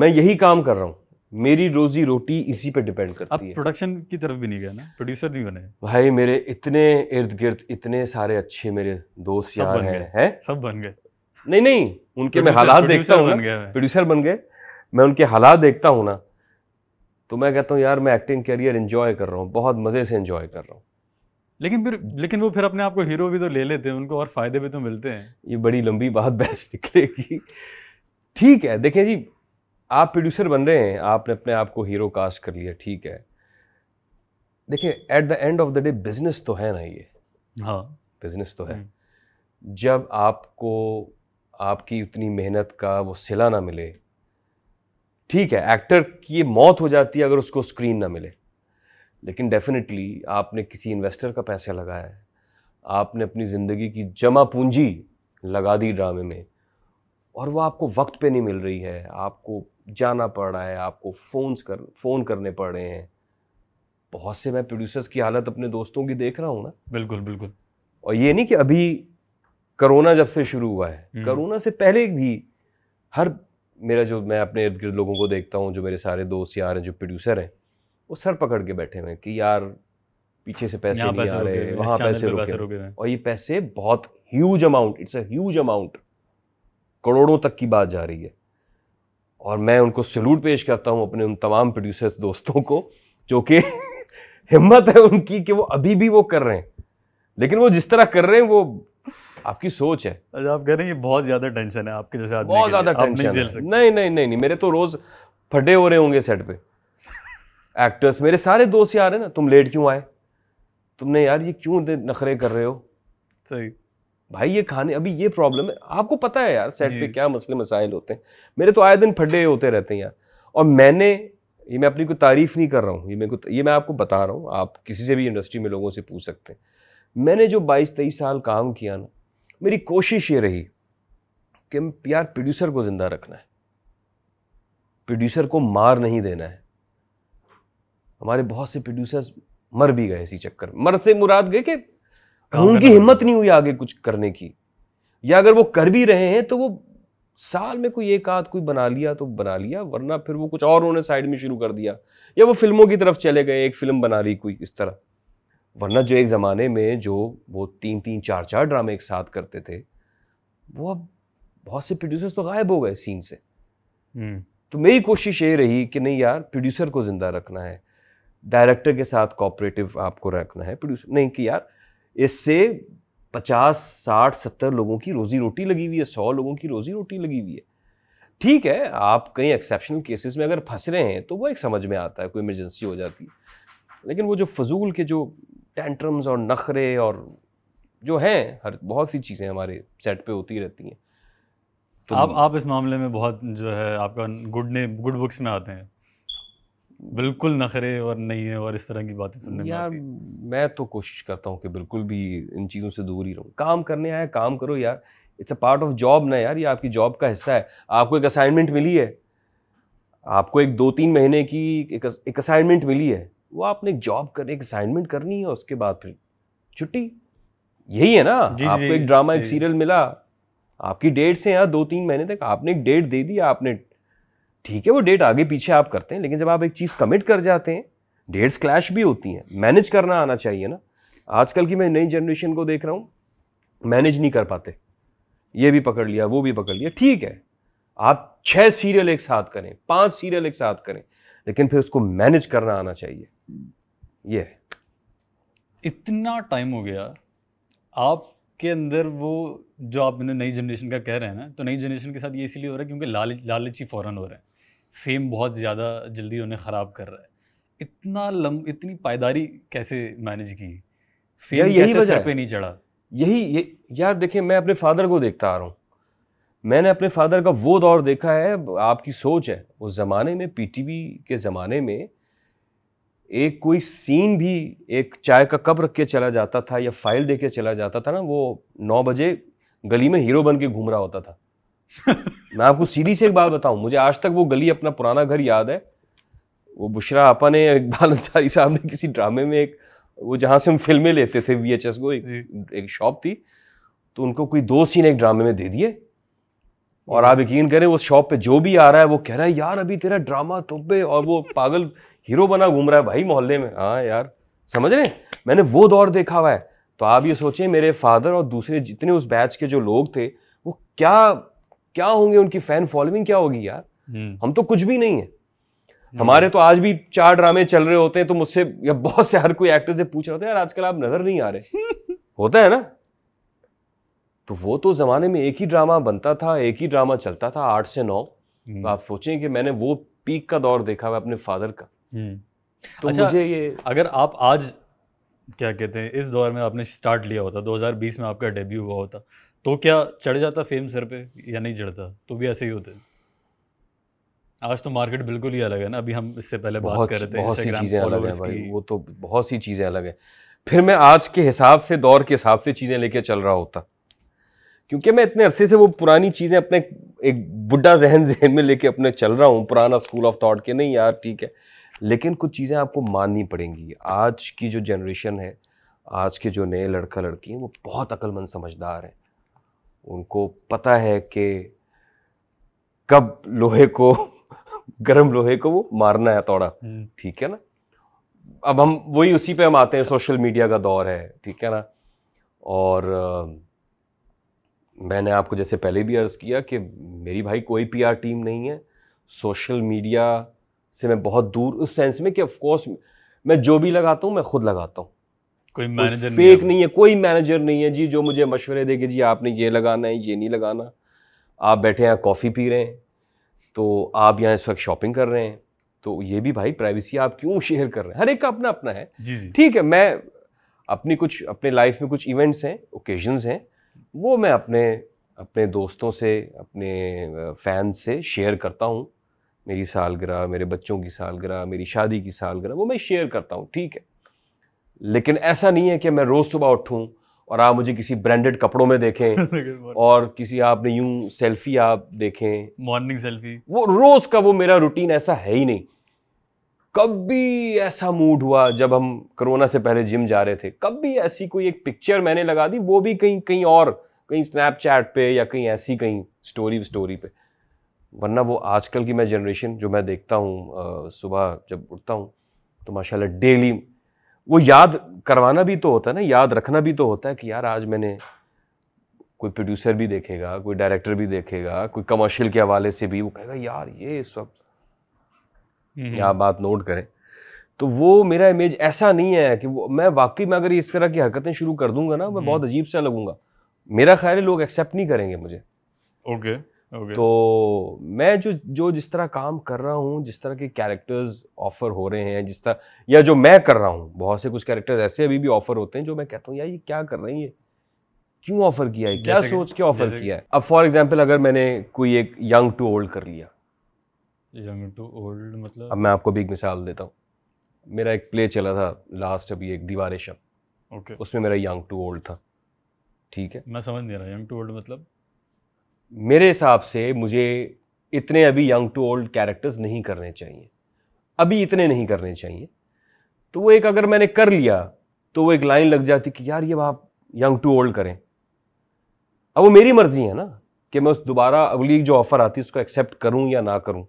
मैं यही काम कर रहा हूँ मेरी रोजी रोटी इसी पे डिपेंड करती है प्रोडक्शन की तरफ भी नहीं गया ना प्रोड्यूसर नहीं बने भाई मेरे इतने इर्द गिर्द इतने सारे अच्छे मेरे दोस्त यार हैं है? सब बन गए नहीं नहीं उनके मैं हालात देखता हूँ प्रोड्यूसर बन गए मैं उनके हालात देखता हूँ ना तो मैं कहता हूँ यार मैं एक्टिंग करियर इन्जॉय कर रहा हूँ बहुत मज़े से इन्जॉय कर रहा हूँ लेकिन फिर लेकिन वो फिर अपने आप को हीरो भी तो ले लेते हैं उनको और फ़ायदे भी तो मिलते हैं ये बड़ी लंबी बात बहस निकलेगी ठीक है देखिए जी आप प्रोड्यूसर बन रहे हैं आपने अपने आप को हीरो कास्ट कर लिया ठीक है देखिए at the end of the day business तो है ना ये हाँ बिजनेस तो है हम्म। जब आपको आपकी उतनी मेहनत का वो सिला ना मिले ठीक है एक्टर की मौत हो जाती है अगर उसको स्क्रीन ना मिले लेकिन डेफिनेटली आपने किसी इन्वेस्टर का पैसा लगाया है आपने अपनी ज़िंदगी की जमा पूंजी लगा दी ड्रामे में और वो आपको वक्त पे नहीं मिल रही है आपको जाना पड़ रहा है आपको फ़ोन्स कर फ़ोन करने पड़ रहे हैं बहुत से मैं प्रोड्यूसर्स की हालत अपने दोस्तों की देख रहा हूँ ना बिल्कुल बिल्कुल और ये नहीं कि अभी करोना जब से शुरू हुआ है करोना हम्म। से पहले भी हर मेरा जो मैं अपने इर्द गिर्द लोगों को देखता हूँ जो मेरे सारे दोस्त यार हैं जो प्रोड्यूसर हैं वो सर पकड़ के बैठे हुए हैं कि यार पीछे से पैसे नहीं आ रहे वहाँ पैसे रुके और ये पैसे बहुत huge amount it's huge amount करोड़ों तक की बात जा रही है और मैं उनको सल्यूट पेश करता हूँ अपने उन तमाम प्रोड्यूसर्स दोस्तों को जो कि हिम्मत है उनकी कि वो अभी भी वो कर रहे हैं लेकिन वो जिस तरह कर रहे हैं वो आपकी सोच है अच्छा, आप कह रहे हैं ये बहुत ज्यादा टेंशन है आपके जैसे आदमी बहुत ज्यादा टेंशन नहीं, नहीं नहीं नहीं नहीं मेरे तो रोज फटे हो रहे होंगे सेट पे एक्टर्स मेरे सारे दोस्त यार है ना तुम लेट क्यों आए तुमने यार ये क्यों नखरे कर रहे हो सही भाई ये खाने अभी ये प्रॉब्लम है आपको पता है यार सेट पे क्या मसले मसाइल होते हैं मेरे तो आए दिन फटे होते रहते हैं यार और मैंने ये मैं अपनी कोई तारीफ नहीं कर रहा हूँ ये मेरे को ये मैं आपको बता रहा हूँ आप किसी से भी इंडस्ट्री में लोगों से पूछ सकते हैं मैंने जो बाईस तेईस साल काम किया ना मेरी कोशिश ये रही कि यार प्रोड्यूसर को ज़िंदा रखना है प्रोड्यूसर को मार नहीं देना है हमारे बहुत से प्रोड्यूसर्स मर भी गए इसी चक्कर मर से मुराद गए कि उनकी हिम्मत नहीं हुई आगे कुछ करने की या अगर वो कर भी रहे हैं तो वो साल में कोई एक आध कोई बना लिया तो बना लिया वरना फिर वो कुछ और उन्होंने साइड में शुरू कर दिया या वो फिल्मों की तरफ चले गए एक फिल्म बना ली कोई इस तरह वरना जो एक ज़माने में जो वो तीन तीन चार चार ड्रामे एक साथ करते थे वो अब बहुत से प्रोड्यूसर्स तो गायब हो गए सीन से हम्म। तो मेरी कोशिश ये रही कि नहीं यार प्रोड्यूसर को ज़िंदा रखना है डायरेक्टर के साथ कॉपरेटिव आपको रखना है प्रोड्यूसर नहीं कि यार इससे पचास साठ सत्तर लोगों की रोज़ी रोटी लगी हुई है सौ लोगों की रोज़ी रोटी लगी हुई है ठीक है आप कहीं एक्सेप्शनल केसेस में अगर फंस रहे हैं तो वो एक समझ में आता है कोई इमरजेंसी हो जाती है लेकिन वो जो फजूल के जो टेंट्रम्स और नखरे और जो हैं हर बहुत सी चीज़ें हमारे सेट पे होती रहती हैं तो आप आप इस मामले में बहुत जो है आपका गुड ने गुड बुक्स में आते हैं बिल्कुल नखरे और नहीं है और इस तरह की बातें सुनने यार मैं तो कोशिश करता हूँ कि बिल्कुल भी इन चीज़ों से दूर ही रहूँ काम करने आया काम करो यार it's a part of job ना यार ये आपकी जॉब का हिस्सा है आपको एक असाइनमेंट मिली है आपको एक दो तीन महीने की एक असाइनमेंट मिली है वो आपने एक जॉब कर एक असाइनमेंट करनी है उसके बाद फिर छुट्टी यही है ना जी, आपको जी, एक ड्रामा एक सीरियल मिला आपकी डेट से यहाँ दो तीन महीने तक आपने एक डेट दे दी आपने ठीक है वो डेट आगे पीछे आप करते हैं लेकिन जब आप एक चीज़ कमिट कर जाते हैं डेट्स क्लैश भी होती हैं मैनेज करना आना चाहिए ना आजकल की मैं नई जनरेशन को देख रहा हूँ मैनेज नहीं कर पाते ये भी पकड़ लिया वो भी पकड़ लिया ठीक है आप छः सीरियल एक साथ करें पांच सीरियल एक साथ करें लेकिन फिर उसको मैनेज करना आना चाहिए ये इतना टाइम हो गया आपके अंदर वो जो आप नई जनरेशन का कह रहे हैं ना तो नई जनरेशन के साथ ये इसीलिए हो रहा है क्योंकि लाल लालची फ़ौरन हो रहे हैं फेम बहुत ज़्यादा जल्दी उन्हें ख़राब कर रहा है इतना लम इतनी पायदारी कैसे मैनेज की फेम यही वजह पे नहीं चढ़ा यही ये यार देखिए मैं अपने फादर को देखता आ रहा हूँ मैंने अपने फादर का वो दौर देखा है आपकी सोच है उस ज़माने में पीटीवी के ज़माने में एक कोई सीन भी एक चाय का कप रख के चला जाता था या फाइल दे के चला जाता था ना वो नौ बजे गली में हीरो बन के घूम रहा होता था मैं आपको सीधी से एक बात बताऊं मुझे आज तक वो गली अपना पुराना घर याद है वो बुशरा आपा ने इकबाल अंसारी साहब ने किसी ड्रामे में एक वो जहाँ से हम फिल्में लेते थे वी एच एस को एक, एक शॉप थी तो उनको कोई दो सीन एक ड्रामे में दे दिए और आप हम्म। यकीन करें उस शॉप पे जो भी आ रहा है वो कह रहा है यार अभी तेरा ड्रामा तो और वो पागल हीरो बना घूम रहा है भाई मोहल्ले में हाँ यार समझ रहे मैंने वो दौर देखा हुआ है तो आप ये सोचें मेरे फादर और दूसरे जितने उस बैच के जो लोग थे वो क्या क्या होंगे उनकी फैन फॉलोइंग क्या होगी यार हम्म। हम तो कुछ भी नहीं है हम्म। हमारे तो आज भी चार ड्रामे चल रहे होते हैं तो मुझसे या बहुत से हर कोई एक्टर से पूछ रहा था यार आजकल आप नजर नहीं आ रहे होता है ना तो वो तो जमाने में एक ही ड्रामा बनता था एक ही ड्रामा चलता था आठ से नौ तो हम्म। आप सोचें कि मैंने वो पीक का दौर देखा हुआ अपने फादर का हम्म। तो अच्छा, मुझे ये अगर आप आज क्या कहते हैं इस दौर में आपने स्टार्ट लिया होता 2020 में आपका डेब्यू हुआ होता तो क्या चढ़ जाता फेम सर पे या नहीं चढ़ता तो भी ऐसे ही होते आज तो मार्केट बिल्कुल ही अलग है ना अभी हम इससे पहले बात कर रहे थे बहुत सी चीज़ें अलग है भाई वो तो बहुत सी चीज़ें अलग है फिर मैं आज के हिसाब से दौर के हिसाब से चीज़ें लेके चल रहा होता क्योंकि मैं इतने अरसे से वो पुरानी चीज़ें अपने एक बुढ़ा जहन जहन में लेके अपने चल रहा हूँ पुराना स्कूल ऑफ थाट के नहीं यार ठीक है लेकिन कुछ चीज़ें आपको माननी पड़ेंगी आज की जो जनरेशन है आज के जो नए लड़का लड़की हैं वो बहुत अक्लमंद समझदार हैं उनको पता है कि कब लोहे को गर्म लोहे को वो मारना है तोड़ा हम्म। ठीक है ना अब हम वही उसी पे हम आते हैं सोशल मीडिया का दौर है ठीक है ना और मैंने आपको जैसे पहले भी अर्ज़ किया कि मेरी भाई कोई पीआर टीम नहीं है सोशल मीडिया से मैं बहुत दूर उस सेंस में कि ऑफ कोर्स मैं जो भी लगाता हूँ मैं खुद लगाता हूँ कोई मैनेजर फेक नहीं नहीं है कोई मैनेजर नहीं है जी जो मुझे मशवरे दे कि जी आपने ये लगाना है ये नहीं लगाना आप बैठे हैं कॉफ़ी पी रहे हैं तो आप यहाँ इस वक्त शॉपिंग कर रहे हैं तो ये भी भाई प्राइवेसी आप क्यों शेयर कर रहे हैं हर एक का अपना अपना है जी जी ठीक है मैं अपनी कुछ अपने लाइफ में कुछ इवेंट्स हैं ओकेजन्स हैं वो मैं अपने अपने दोस्तों से अपने फैन से शेयर करता हूँ मेरी सालगिरह मेरे बच्चों की सालगिरह मेरी शादी की सालगिरह वो मैं शेयर करता हूँ ठीक है लेकिन ऐसा नहीं है कि मैं रोज़ सुबह उठूँ और आप मुझे किसी ब्रांडेड कपड़ों में देखें और किसी आपने यूं सेल्फी आप देखें मॉर्निंग सेल्फी वो रोज़ का वो मेरा रूटीन ऐसा है ही नहीं कभी ऐसा मूड हुआ जब हम कोरोना से पहले जिम जा रहे थे कभी ऐसी कोई एक पिक्चर मैंने लगा दी वो भी कहीं कहीं और कहीं स्नैपचैट पे या कहीं ऐसी कहीं स्टोरी स्टोरी पे वरना वो आजकल की मैं जनरेशन जो मैं देखता हूँ सुबह जब उठता हूँ तो माशाल्लाह डेली वो याद करवाना भी तो होता है ना याद रखना भी तो होता है कि यार आज मैंने कोई प्रोड्यूसर भी देखेगा कोई डायरेक्टर भी देखेगा कोई कमर्शियल के हवाले से भी वो कहेगा यार ये इस वक्त हम्म, हम्म। या बात नोट करें तो वो मेरा इमेज ऐसा नहीं है कि वो मैं वाकई में अगर इस तरह की हरकतें शुरू कर दूंगा ना मैं हम्म। बहुत अजीब सा लगूंगा मेरा ख्याल है लोग एक्सेप्ट नहीं करेंगे मुझे ओके okay. okay. तो मैं जो जो जिस तरह काम कर रहा हूँ जिस तरह के कैरेक्टर्स ऑफर हो रहे हैं जिस तरह या जो मैं कर रहा हूँ बहुत से कुछ कैरेक्टर्स ऐसे अभी भी ऑफर होते हैं जो मैं कहता हूँ यार ये क्या कर रही है क्यों ऑफर किया है क्या सोच के ऑफर किया है अब फॉर एग्जाम्पल अगर मैंने कोई एक यंग टू ओल्ड कर लिया यंग टू ओल्ड मतलब अब मैं आपको भी एक मिसाल देता हूँ मेरा एक प्ले चला था लास्ट अभी एक दीवार शब ओके okay. उसमें मेरा यंग टू ओल्ड था ठीक है मैं समझ नहीं रहा यंग टू ओल्ड मतलब मेरे हिसाब से मुझे इतने अभी यंग टू ओल्ड कैरेक्टर्स नहीं करने चाहिए अभी इतने नहीं करने चाहिए तो वो एक अगर मैंने कर लिया तो वो एक लाइन लग जाती कि यार ये आप यंग टू ओल्ड करें अब वो मेरी मर्जी है ना कि मैं उस दोबारा अगली जो ऑफर आती है उसको एक्सेप्ट करूं या ना करूं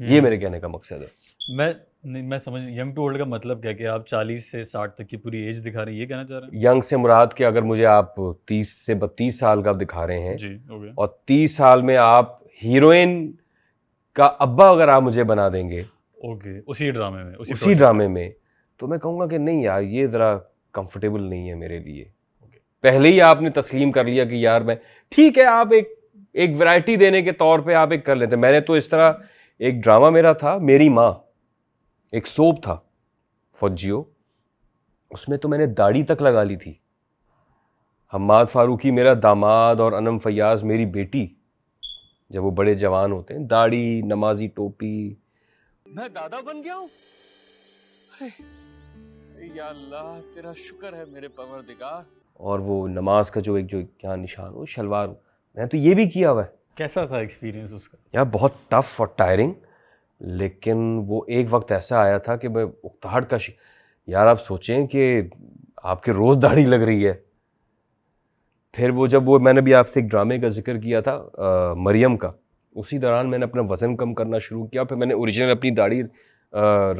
ये हम्म। मेरे कहने का मकसद है मैं नहीं मैं समझ यंग टू ओल्ड का मतलब क्या कि आप 40 से 60 तक की पूरी एज दिखा रही ये कहना चाह रहे हैं यंग से मुराद के अगर मुझे आप 30 से 32 साल का दिखा रहे हैं जी okay. और 30 साल में आप हीरोइन का अब्बा अगर आप मुझे बना देंगे ओके उसी ड्रामे में उसी, उसी ड्रामे में तो मैं कहूँगा कि नहीं यार ये ज़रा कंफर्टेबल नहीं है मेरे लिए पहले ही आपने तस्लीम कर लिया कि यार मैं ठीक है आप एक एक वैरायटी देने के तौर पे आप एक कर लेते मैंने तो इस तरह एक ड्रामा मेरा था मेरी माँ एक सोप था फॉर जियो उसमें तो मैंने दाढ़ी तक लगा ली थी हम्माद फारूकी मेरा दामाद और अनम फयाज मेरी बेटी जब वो बड़े जवान होते हैं दाढ़ी नमाजी टोपी मैं दादा बन गया हूं अल्लाह तेरा शुक्र है मेरे परवरदिगार और वो नमाज का जो एक जो क्या निशान हो शलवार मैं तो ये भी किया हुआ है कैसा था एक्सपीरियंस उसका यार बहुत टफ और टायरिंग लेकिन वो एक वक्त ऐसा आया था कि मैं उकताहट का यार आप सोचें कि आपके रोज़ दाढ़ी लग रही है फिर वो जब वो मैंने भी आपसे एक ड्रामे का जिक्र किया था आ, मरियम का उसी दौरान मैंने अपना वज़न कम करना शुरू किया फिर मैंने ओरिजिनल अपनी दाढ़ी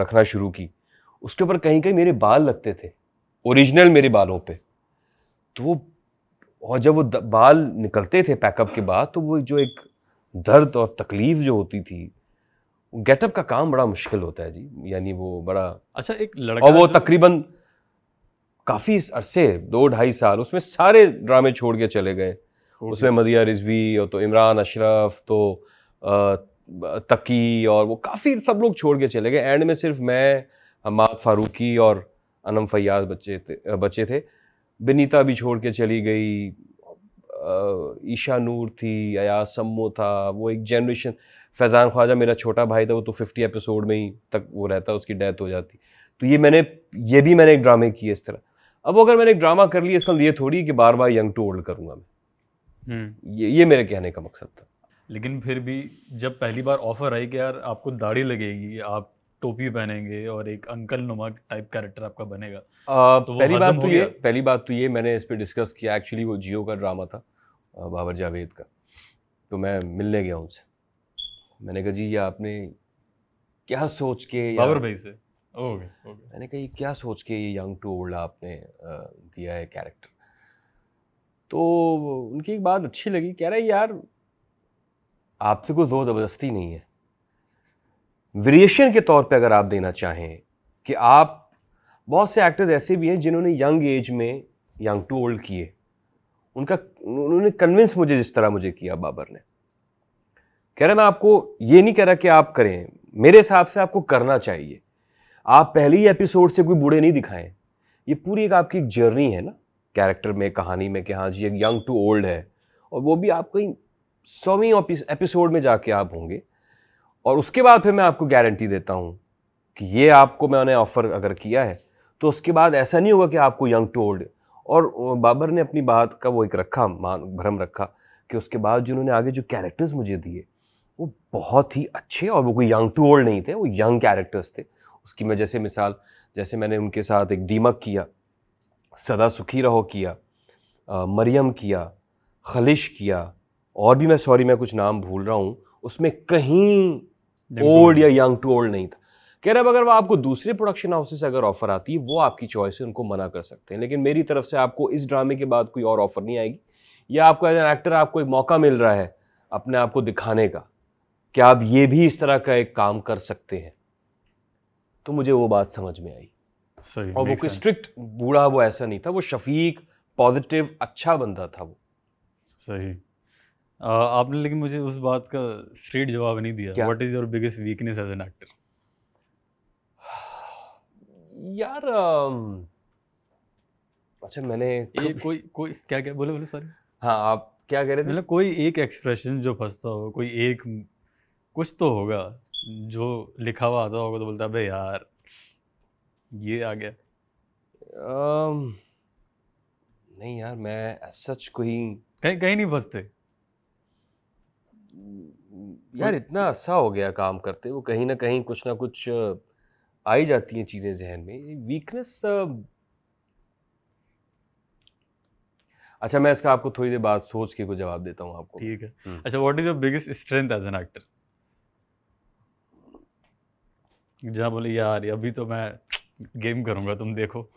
रखना शुरू की उसके ऊपर कहीं कहीं मेरे बाल लगते थे ओरिजिनल मेरे बालों पे तो वो और जब वो बाल निकलते थे पैकअप के बाद तो वो जो एक दर्द और तकलीफ़ जो होती थी गेटअप का काम बड़ा मुश्किल होता है जी यानी वो बड़ा अच्छा एक लड़का और वो तकरीबन काफ़ी अरसे दो ढाई साल उसमें सारे ड्रामे छोड़ के चले गए उसमें मदिया रिजवी और तो इमरान अशरफ तो तकी और वो काफ़ी सब लोग छोड़ के चले गए एंड में सिर्फ मैं हमाद फारूकी और अनम फैयाज बच्चे थे बच्चे थे बनीता भी छोड़ के चली गई ईशा नूर थी अयाज सम्मो था वो एक जनरेशन फैज़ान ख्वाजा मेरा छोटा भाई था वो तो फिफ्टी एपिसोड में ही तक वो रहता उसकी डेथ हो जाती तो ये मैंने ये भी मैंने एक ड्रामे किए इस तरह अब अगर मैंने एक ड्रामा कर लिया इसका ये थोड़ी कि बार बार यंग टू ओल्ड करूँगा मैं हम्म। ये ये मेरे कहने का मकसद था लेकिन फिर भी जब पहली बार ऑफर आई कि यार आपको दाढ़ी लगेगी आप टोपी पहनेंगे और एक अंकल नुमा टाइप कैरेक्टर आपका बनेगा आ, तो पहली बात तो ये पहली बात तो ये मैंने इस पर डिस्कस किया एक्चुअली वो जियो का ड्रामा था बाबर जावेद का तो मैं मिलने गया उनसे मैंने कहा जी ये आपने क्या सोच के बाबर भाई से ओके ओके मैंने कहा ये क्या सोच के ये यंग टू ओल्ड आपने दिया है कैरेक्टर तो उनकी एक बात अच्छी लगी कह रहा है यार आपसे कोई जोर ज़बरदस्ती नहीं है वेरिएशन के तौर पे अगर आप देना चाहें कि आप बहुत से एक्टर्स ऐसे भी हैं जिन्होंने यंग एज में यंग टू ओल्ड किए उनका उन्होंने कन्विंस मुझे जिस तरह मुझे किया बाबर ने कह रहे मैं आपको ये नहीं कह रहा कि आप करें मेरे हिसाब से आपको करना चाहिए आप पहले ही एपिसोड से कोई बूढ़े नहीं दिखाएं ये पूरी एक आपकी एक जर्नी है ना कैरेक्टर में कहानी में कि हाँ जी एक यंग टू ओल्ड है और वो भी आप कहीं सौवीं एपिसोड में जाके आप होंगे और उसके बाद फिर मैं आपको गारंटी देता हूँ कि ये आपको मैंने ऑफ़र अगर किया है तो उसके बाद ऐसा नहीं होगा कि आपको यंग टू ओल्ड और बाबर ने अपनी बात का वो एक रखा मान भ्रम रखा कि उसके बाद जिन्होंने आगे जो कैरेक्टर्स मुझे दिए वो बहुत ही अच्छे और वो कोई यंग टू ओल्ड नहीं थे वो यंग कैरेक्टर्स थे उसकी मैं जैसे मिसाल जैसे मैंने उनके साथ एक दीमक किया सदा सुखी रहो किया आ, मरियम किया खलिश किया और भी मैं सॉरी मैं कुछ नाम भूल रहा हूँ उसमें कहीं ओल्ड या यंग टू ओल्ड नहीं था कह रहा अगर वो आपको दूसरे प्रोडक्शन हाउसेस अगर ऑफर आती है वो आपकी चॉइस है उनको मना कर सकते हैं लेकिन मेरी तरफ से आपको इस ड्रामे के बाद कोई और ऑफर नहीं आएगी या आपको एज एन एक्टर आपको एक मौका मिल रहा है अपने आप को दिखाने का क्या आप ये भी इस तरह का एक काम कर सकते हैं तो मुझे वो बात समझ में आई सही और वो कोई स्ट्रिक्ट बूढ़ा वो ऐसा नहीं था वो शफीक पॉजिटिव अच्छा बंदा था वो सही आ, आपने लेकिन मुझे उस बात का स्ट्रेट जवाब नहीं दिया what is your biggest weakness as an actor यार अच्छा मैंने ये कोई कोई क्या क्या बोले बोले सॉरी हाँ आप क्या कह रहे थे मतलब कोई एक एक्सप्रेशन जो फंसता हो कोई एक कुछ तो होगा जो लिखा हुआ आता होगा तो बोलता है यार ये आ गया um, नहीं यार मैं सच कोई कहीं कहीं नहीं फंसते यार इतना अच्छा हो गया काम करते वो कहीं ना कहीं कुछ ना कुछ आई जाती हैं चीज़ें जहन में वीकनेस अच्छा मैं इसका आपको थोड़ी देर बाद सोच के कुछ जवाब देता हूँ आपको ठीक है हम्म। अच्छा what is your biggest strength as an actor जहाँ बोले यार अभी तो मैं गेम करूँगा तुम देखो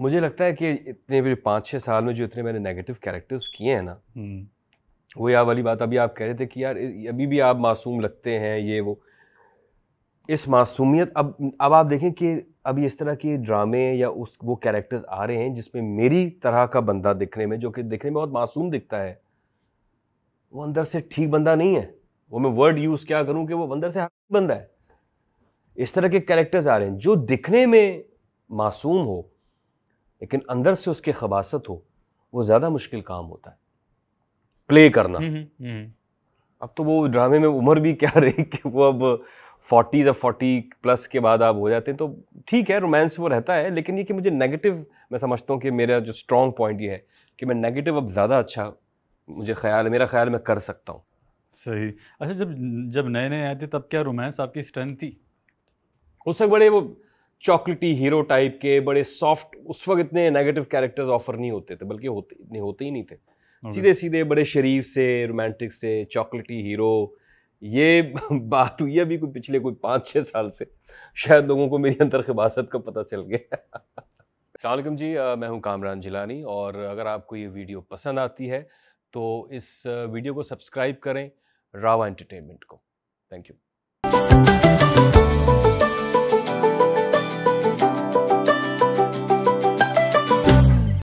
मुझे लगता है कि इतने भी पाँच छः साल में जो इतने मैंने नेगेटिव कैरेक्टर्स किए हैं ना हम्म। वो यार वाली बात अभी आप कह रहे थे कि यार अभी भी आप मासूम लगते हैं ये वो इस मासूमियत अब अब आप देखें कि अभी इस तरह के ड्रामे या उस वो कैरेक्टर्स आ रहे हैं जिसमें मेरी तरह का बंदा दिखने में जो कि दिखने में बहुत मासूम दिखता है वो अंदर से ठीक बंदा नहीं है वो मैं वर्ड यूज़ क्या करूँ कि वो बंदर से हाथ बंदा है इस तरह के कैरेक्टर्स आ रहे हैं जो दिखने में मासूम हो लेकिन अंदर से उसकी खबासत हो वो ज़्यादा मुश्किल काम होता है प्ले करना हम्म, हम्म, हम्म। अब तो वो ड्रामे में उम्र भी क्या रही कि वो अब फोर्टीज़ या फोर्टी प्लस के बाद आप हो जाते हैं तो ठीक है रोमांस वो रहता है लेकिन ये कि मुझे नेगेटिव मैं समझता हूँ कि मेरा जो स्ट्रॉन्ग पॉइंट ये है कि मैं नेगेटिव अब ज़्यादा अच्छा मुझे ख्याल मेरा ख्याल मैं कर सकता हूँ सही अच्छा जब जब नए नए आए थे तब क्या रोमांस आपकी स्ट्रेंथ थी उस वक्त बड़े वो चॉकलेटी हीरो टाइप के बड़े सॉफ्ट उस वक्त इतने नेगेटिव कैरेक्टर्स ऑफर नहीं होते थे बल्कि होते इतने होते ही नहीं थे सीधे सीधे बड़े शरीफ से रोमांटिक से चॉकलेटी हीरो ये बात हुई अभी कोई पिछले कोई पाँच छः साल से शायद लोगों को मेरी अंतर खबासत का पता चल गया सलामकम जी मैं हूं कामरान जिलानी और अगर आपको ये वीडियो पसंद आती है तो इस वीडियो को सब्सक्राइब करें रावा एंटरटेनमेंट को थैंक यू